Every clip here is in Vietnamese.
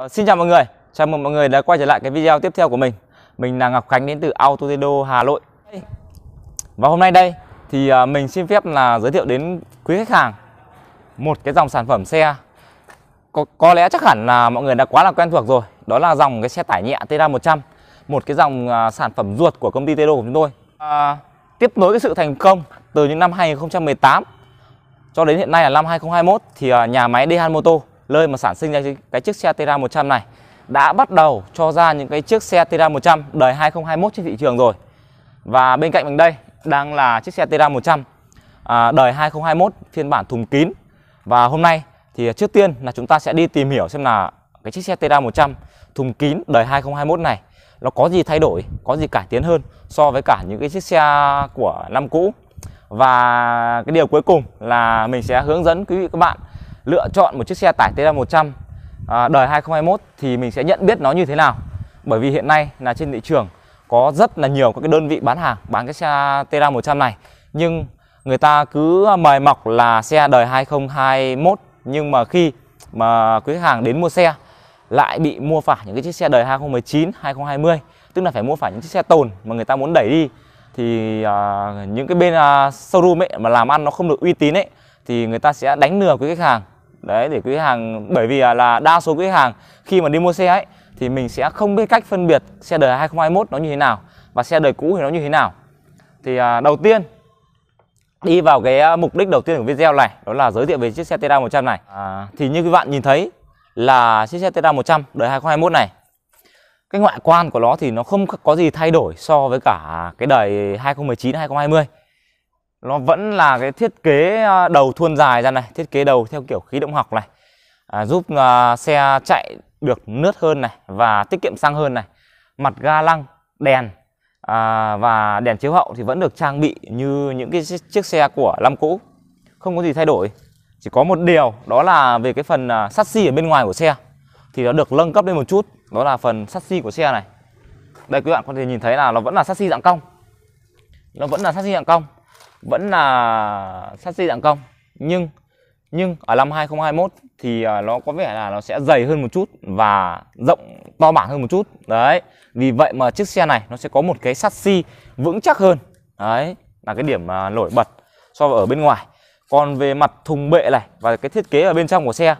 Ờ, xin chào mọi người, chào mừng mọi người đã quay trở lại cái video tiếp theo của mình Mình là Ngọc Khánh đến từ Autotedo Hà Nội Và hôm nay đây thì ờ, mình xin phép là giới thiệu đến quý khách hàng Một cái dòng sản phẩm xe Có, có lẽ chắc hẳn là mọi người đã quá là quen thuộc rồi Đó là dòng cái xe tải nhẹ TR100 Một cái dòng ờ, sản phẩm ruột của công ty Tedo của chúng tôi à, Tiếp nối cái sự thành công từ những năm 2018 cho đến hiện nay là năm 2021 thì nhà máy Dehan Moto nơi mà sản sinh ra cái chiếc xe Terra 100 này đã bắt đầu cho ra những cái chiếc xe Terra 100 đời 2021 trên thị trường rồi. Và bên cạnh mình đây đang là chiếc xe Terra 100 à, đời 2021 phiên bản thùng kín. Và hôm nay thì trước tiên là chúng ta sẽ đi tìm hiểu xem là cái chiếc xe Terra 100 thùng kín đời 2021 này nó có gì thay đổi, có gì cải tiến hơn so với cả những cái chiếc xe của năm cũ. Và cái điều cuối cùng là mình sẽ hướng dẫn quý vị các bạn lựa chọn một chiếc xe tải TR100 à, đời 2021 thì mình sẽ nhận biết nó như thế nào bởi vì hiện nay là trên thị trường có rất là nhiều các cái đơn vị bán hàng bán cái xe TR100 này nhưng người ta cứ mời mọc là xe đời 2021 nhưng mà khi mà quý khách hàng đến mua xe lại bị mua phải những cái chiếc xe đời 2019, 2020 tức là phải mua phải những chiếc xe tồn mà người ta muốn đẩy đi thì uh, những cái bên uh, showroom ấy mà làm ăn nó không được uy tín ấy thì người ta sẽ đánh lừa quý khách hàng đấy để quý hàng bởi vì là đa số quý hàng khi mà đi mua xe ấy thì mình sẽ không biết cách phân biệt xe đời 2021 nó như thế nào và xe đời cũ thì nó như thế nào thì à, đầu tiên đi vào cái à, mục đích đầu tiên của video này đó là giới thiệu về chiếc xe Tera 100 này à, thì như các bạn nhìn thấy là chiếc xe Tera 100 đời 2021 này cái ngoại quan của nó thì nó không có gì thay đổi so với cả cái đời 2019 2020 nó vẫn là cái thiết kế ờ, đầu thuôn dài ra này thiết kế đầu theo kiểu khí động học này à, giúp à, xe chạy được nước hơn này và tiết kiệm xăng hơn này mặt ga lăng đèn à, và đèn chiếu hậu thì vẫn được trang bị như những cái chiếc xe của năm cũ không có gì thay đổi chỉ có một điều đó là về cái phần à, sắt xi ở bên ngoài của xe thì nó được nâng cấp lên một chút đó là phần sắt xi của xe này đây quý bạn có thể nhìn thấy là nó vẫn là sắt xi dạng cong nó vẫn là sắt xi dạng cong vẫn là sắt di dạng cong nhưng nhưng ở năm 2021 thì à, nó có vẻ là nó sẽ dày hơn một chút và rộng to bản hơn một chút đấy vì vậy mà chiếc xe này nó sẽ có một cái sắt xi vững chắc hơn đấy là cái điểm à, nổi bật so với ở bên ngoài còn về mặt thùng bệ này và cái thiết kế ở bên trong của xe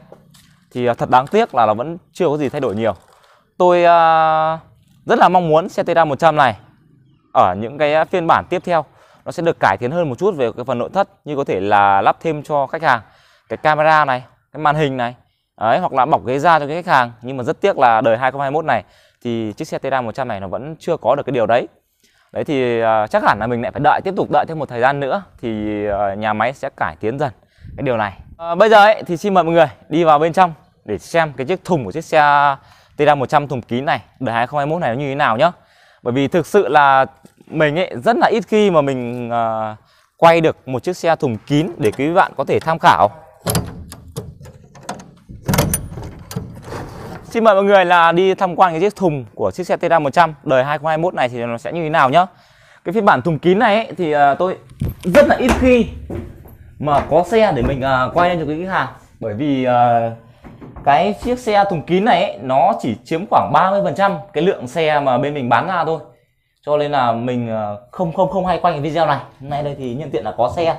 thì à, thật đáng tiếc là nó vẫn chưa có gì thay đổi nhiều tôi rất là mong muốn xe Tera 100 này ở những cái phiên bản tiếp theo nó sẽ được cải tiến hơn một chút về cái phần nội thất như có thể là lắp thêm cho khách hàng cái camera này cái màn hình này Đấy, hoặc là bọc ghế da cho cái khách hàng nhưng mà rất tiếc là đời 2021 này thì chiếc xe Tera 100 này nó vẫn chưa có được cái điều đấy đấy thì uh, chắc hẳn là mình lại phải đợi tiếp tục đợi thêm một thời gian nữa thì uh, nhà máy sẽ cải tiến dần cái điều này uh, bây giờ ấy, thì xin mời mọi người đi vào bên trong để xem cái chiếc thùng của chiếc xe Tera 100 thùng kín này đời 2021 này nó như thế nào nhá bởi vì thực sự là mình ấy rất là ít khi mà mình à, quay được một chiếc xe thùng kín để quý bạn có thể tham khảo Xin mời mọi người là đi tham quan cái chiếc thùng của chiếc xe Tesla 100 đời 2021 này thì nó sẽ như thế nào nhá Cái phiên bản thùng kín này ấy, thì à, tôi rất là ít khi mà có xe để mình à, quay lên cho quý khách hàng bởi vì à, cái chiếc xe thùng kín này ấy, nó chỉ chiếm khoảng 30% cái lượng xe mà bên mình bán ra thôi cho nên là mình ờ, không không không hay quay cái video này hôm nay đây thì nhân tiện là có xe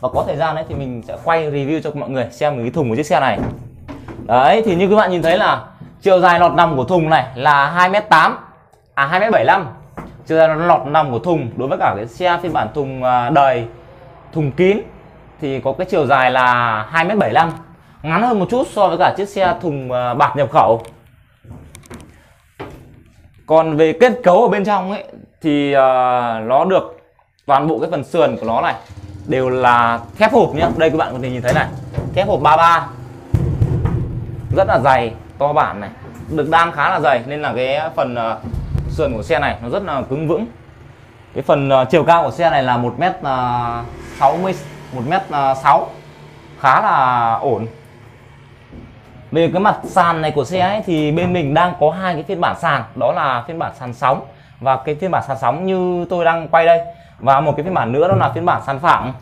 và có thời gian đấy thì mình sẽ quay review cho mọi người xem cái thùng của chiếc xe này đấy thì như các bạn nhìn thấy là chiều dài lọt nằm của thùng này là 2 m tám à 2 m 75 chiều dài lọt nằm của thùng đối với cả cái xe phiên bản thùng à, đời thùng kín thì có cái chiều dài là 2 m 75 ngắn hơn một chút so với cả chiếc xe thùng à, bạc nhập khẩu còn về kết cấu ở bên trong ấy thì uh, nó được toàn bộ cái phần sườn của nó này đều là thép hộp nhé đây các bạn có thể nhìn thấy này thép hộp 33 rất là dày to bản này được đan khá là dày nên là cái phần uh, sườn của xe này nó rất là cứng vững cái phần uh, chiều cao của xe này là một mét sáu mươi một mét sáu khá là ổn về cái mặt sàn này của xe ấy thì bên mình đang có hai cái phiên bản sàn đó là phiên bản sàn sóng và cái phiên bản sàn sóng như tôi đang quay đây và một cái phiên bản nữa đó là phiên bản sàn phẳng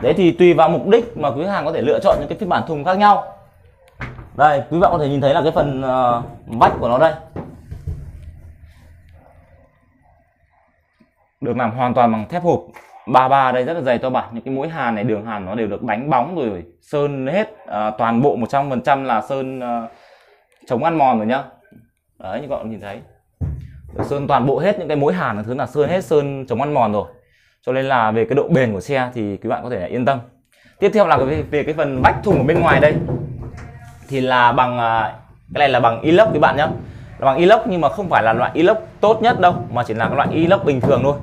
đấy thì tùy vào mục đích mà quý hàng có thể lựa chọn những cái phiên bản thùng khác nhau đây quý bạn có thể nhìn thấy là cái phần uh, vách của nó đây được làm hoàn toàn bằng thép hộp ba ba đây rất là dày to bạn. những cái mũi hàn này đường hàn nó đều được đánh bóng rồi sơn hết à, toàn bộ 100% là sơn à, chống ăn mòn rồi nhá đấy như các bạn nhìn thấy được sơn toàn bộ hết những cái mũi hàn là thứ là sơn hết sơn chống ăn mòn rồi cho nên là về cái độ bền của xe thì các bạn có thể là yên tâm tiếp theo là về, về cái phần bách thùng ở bên ngoài đây thì là bằng à, cái này là bằng inox các bạn nhá, là bằng inox nhưng mà không phải là loại inox tốt nhất đâu mà chỉ là cái loại inox bình thường thôi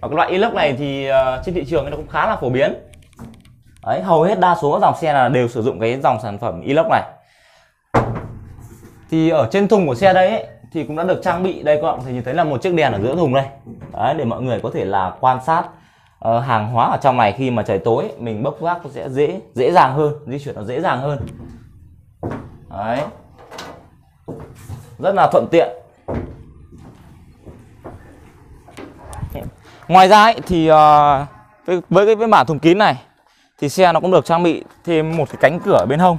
và cái loại e-lock này thì uh, trên thị trường nó cũng khá là phổ biến Đấy, hầu hết đa số các dòng xe là đều sử dụng cái dòng sản phẩm e-lock này thì ở trên thùng của xe đây ấy, thì cũng đã được trang bị đây các bạn có thể nhìn thấy là một chiếc đèn ở giữa thùng đây Đấy, để mọi người có thể là quan sát uh, hàng hóa ở trong này khi mà trời tối ấy, mình bốc vác sẽ dễ dễ dàng hơn di chuyển nó dễ dàng hơn Đấy. rất là thuận tiện Ngoài ra ấy, thì ờ, với, với cái với bản thùng kín này thì xe nó cũng được trang bị thêm một cái cánh cửa bên hông.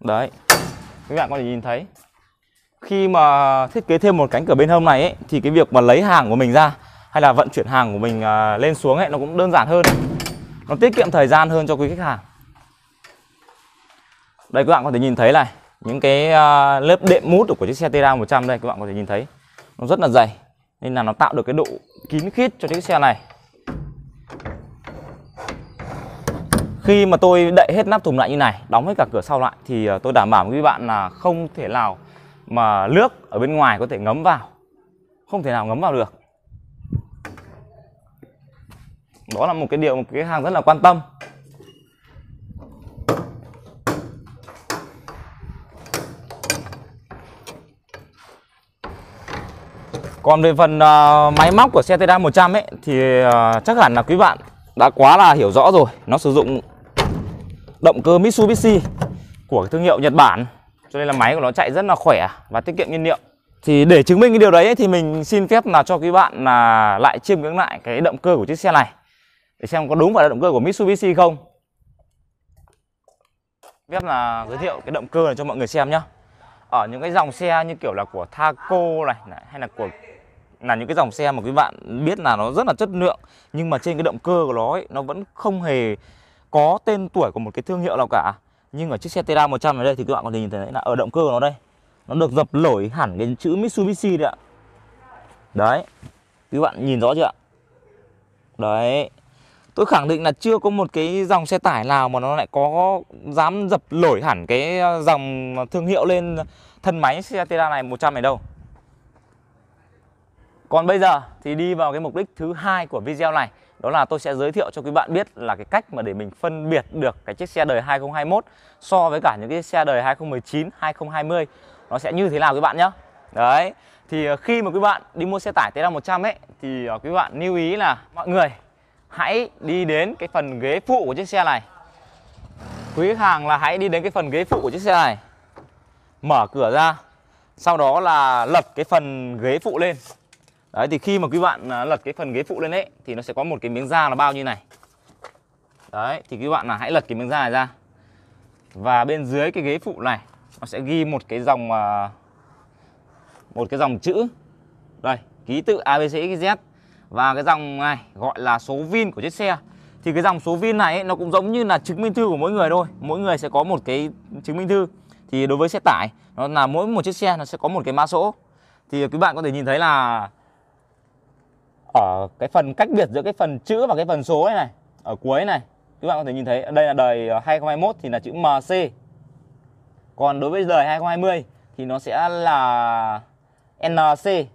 Đấy. Các bạn có thể nhìn thấy. Khi mà thiết kế thêm một cánh cửa bên hông này ấy, thì cái việc mà lấy hàng của mình ra hay là vận chuyển hàng của mình ờ, lên xuống ấy nó cũng đơn giản hơn. Nó tiết kiệm thời gian hơn cho quý khách hàng. Đây các bạn có thể nhìn thấy này, những cái ờ, lớp đệm mút của chiếc xe Tera 100 đây các bạn có thể nhìn thấy. Nó rất là dày, nên là nó tạo được cái độ kín khít cho chiếc xe này khi mà tôi đậy hết nắp thùng lại như này đóng hết cả cửa sau lại thì ờ, tôi đảm bảo với các bạn là không thể nào mà nước ở bên ngoài có thể ngấm vào không thể nào ngấm vào được đó là một cái điều một cái hàng rất là quan tâm Còn về phần uh, máy móc của xe Teda 100 ấy thì uh, chắc hẳn là quý bạn đã quá là hiểu rõ rồi. Nó sử dụng động cơ Mitsubishi của thương hiệu Nhật Bản. Cho nên là máy của nó chạy rất là khỏe và tiết kiệm nhiên liệu. Thì để chứng minh cái điều đấy ấy, thì mình xin phép là cho quý bạn là lại chiêm ngưỡng lại cái động cơ của chiếc xe này để xem có đúng phải là động cơ của Mitsubishi không. Phép là giới thiệu cái động cơ này cho mọi người xem nhá ở những cái dòng xe như kiểu là của Thaco này, này hay là của là những cái dòng xe mà quý bạn biết là nó rất là chất lượng nhưng mà trên cái động cơ của nó ấy, nó vẫn không hề có tên tuổi của một cái thương hiệu nào cả nhưng ở chiếc xe Tera 100 này đây thì các bạn có thể nhìn thấy là ở động cơ của nó đây nó được dập lổi hẳn cái chữ Mitsubishi đấy ạ đấy các bạn nhìn rõ chưa ạ đấy tôi khẳng định là chưa có một cái dòng xe tải nào mà nó lại có dám dập lổi hẳn cái dòng thương hiệu lên thân máy xe Tera này 100 này đâu còn bây giờ thì đi vào cái mục đích thứ hai của video này Đó là tôi sẽ giới thiệu cho quý bạn biết là cái cách mà để mình phân biệt được cái chiếc xe đời 2021 So với cả những cái xe đời 2019, 2020 Nó sẽ như thế nào các bạn nhé Đấy Thì ờ, khi mà quý bạn đi mua xe tải Tesla 100 ấy Thì ờ, quý bạn lưu ý là mọi người hãy đi đến cái phần ghế phụ của chiếc xe này Quý khách hàng là hãy đi đến cái phần ghế phụ của chiếc xe này Mở cửa ra Sau đó là lật cái phần ghế phụ lên Đấy thì khi mà quý bạn à, lật cái phần ghế phụ lên ấy thì nó sẽ có một cái miếng da nó bao như này. Đấy thì quý bạn là hãy lật cái miếng da này ra. Và bên dưới cái ghế phụ này nó sẽ ghi một cái dòng à, một cái dòng chữ. Đây, ký tự ABCXZ và cái dòng này gọi là số vin của chiếc xe. Thì cái dòng số vin này ấy, nó cũng giống như là chứng minh thư của mỗi người thôi. Mỗi người sẽ có một cái chứng minh thư. Thì đối với xe tải nó là mỗi một chiếc xe nó sẽ có một cái mã số. Thì quý bạn có thể nhìn thấy là ở cái phần cách biệt giữa cái phần chữ và cái phần số này, này ở cuối này các bạn có thể nhìn thấy đây là đời 2021 thì là chữ MC còn đối với đời 2020 thì nó sẽ là NC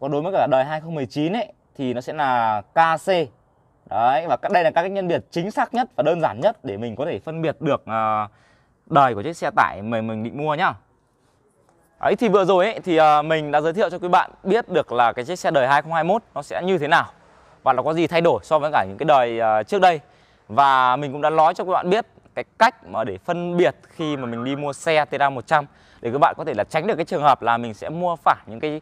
còn đối với cả đời 2019 ấy thì nó sẽ là KC đấy và đây là các cái nhân biệt chính xác nhất và đơn giản nhất để mình có thể phân biệt được ờ, đời của chiếc xe tải mà mình định mua nhá Đấy thì vừa rồi ấy, thì ờ, mình đã giới thiệu cho quý bạn biết được là cái chiếc xe đời 2021 nó sẽ như thế nào và nó có gì thay đổi so với cả những cái đời ờ, trước đây và mình cũng đã nói cho các bạn biết cái cách mà để phân biệt khi mà mình đi mua xe Tera 100 để các bạn có thể là tránh được cái trường hợp là mình sẽ mua phải những cái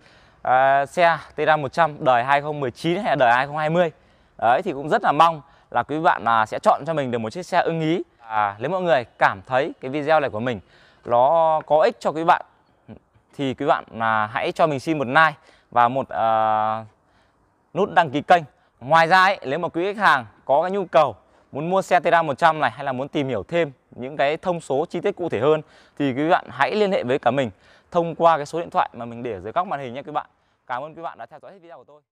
uh, xe Tera 100 đời 2019 hay là đời 2020 đấy thì cũng rất là mong là quý bạn là sẽ chọn cho mình được một chiếc xe ưng ý à, nếu mọi người cảm thấy cái video này của mình nó có ích cho quý bạn thì quý bạn là hãy cho mình xin một like và một uh, nút đăng ký kênh ngoài ra ấy, nếu mà quý khách hàng có cái nhu cầu muốn mua xe Terra 100 này hay là muốn tìm hiểu thêm những cái thông số chi tiết cụ thể hơn thì quý bạn hãy liên hệ với cả mình thông qua cái số điện thoại mà mình để dưới góc màn hình nhé các bạn cảm ơn quý bạn đã theo dõi hết video của tôi